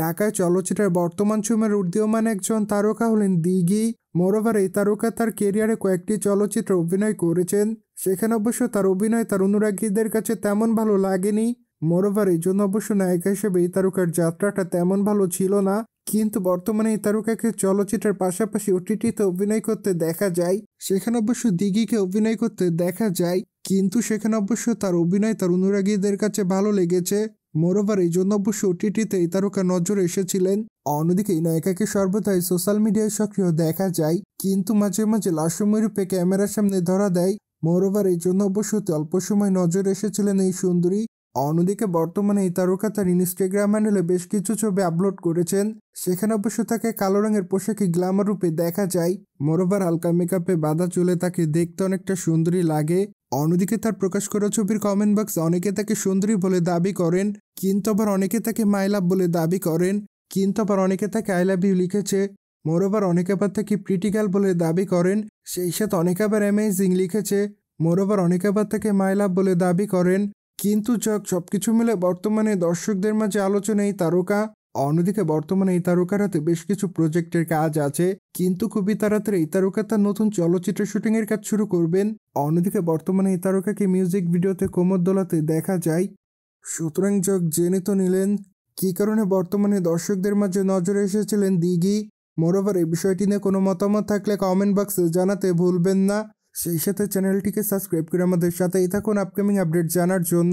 ঢাকায় চলচ্চিত্রের বর্তমান সময়ের উর্দীয়মান একজন তারকা হলেন দিঘি মোরোভার এই তারকা তার কেরিয়ারে কয়েকটি চলচ্চিত্রে অভিনয় করেছেন সেখানে অবশ্য তার অভিনয় তার অনুরাগীদের কাছে তেমন ভালো লাগেনি মোরোভার এই জন্য অবশ্য নায়িকা হিসেবে এই তারকার যাত্রাটা তেমন ভালো ছিল না কিন্তু বর্তমানে এই তারকাকে চলচ্চিত্রের পাশাপাশি ওটিটিতে অভিনয় করতে দেখা যায় সেখানে অবশ্য দিঘিকে অভিনয় করতে দেখা যায় কিন্তু সেখানে অবশ্য তার অভিনয় তার অনুরাগীদের কাছে ভালো লেগেছে মোরোভার এই জন্য অবশ্য ওটিটিতেই তারকা নজরে এসেছিলেন অন্যদিকে নায়িকাকে সর্বদাই সোশ্যাল মিডিয়ায় সক্রিয় দেখা যায় কিন্তু মাঝে মাঝে লাশময় রূপে ক্যামেরার সামনে ধরা দেয় মোরোভার এই জন্য অবশ্য অল্প সময় নজরে এসেছিলেন এই সুন্দরী অন্যদিকে বর্তমানে এই তারকা তার ইনস্টাগ্রাম হ্যান্ডেলে বেশ কিছু ছবি আপলোড করেছেন সেখানে অবশ্য তাকে কালো রঙের পোশাকে গ্ল্যামার রূপে দেখা যায় মোরোভার হালকা মেকআপে বাধা চলে তাকে দেখতে অনেকটা সুন্দরী লাগে অন্যদিকে তার প্রকাশ করা ছবির কমেন্ট বক্স অনেকে তাকে সুন্দরী বলে দাবি করেন কিন্তু আবার অনেকে তাকে মাইলাভ বলে দাবি করেন কিন্তু আবার অনেকে তাকে আই লাভ ইউ লিখেছে মোরোবার অনেকে আবার তাকে প্রিটিক্যাল বলে দাবি করেন সেই সাথে অনেকে আবার অ্যামেজিং লিখেছে মোরোবার অনেকে আবার তাকে মাইলাভ বলে দাবি করেন কিন্তু যাক সবকিছু মিলে বর্তমানে দর্শকদের মাঝে আলোচনায় তারকা অন্যদিকে বর্তমানে এই তারকারাতে বেশ কিছু প্রজেক্টের কাজ আছে কিন্তু খুবই তাড়াতাড়ি এই তারকা তার নতুন চলচ্চিত্র এর কাজ শুরু করবেন অন্যদিকে বর্তমানে এই তারকাকে মিউজিক ভিডিওতে কোমর দোলাতে দেখা যায় সুতরাং যোগ জেনে তো নিলেন কি কারণে বর্তমানে দর্শকদের মাঝে নজরে এসেছিলেন দিঘি মোরোভার এই বিষয়টি নিয়ে কোনো মতামত থাকলে কমেন্ট বক্সে জানাতে ভুলবেন না সেই সাথে চ্যানেলটিকে সাবস্ক্রাইব করে আমাদের সাথেই থাকুন আপকামিং আপডেট জানার জন্য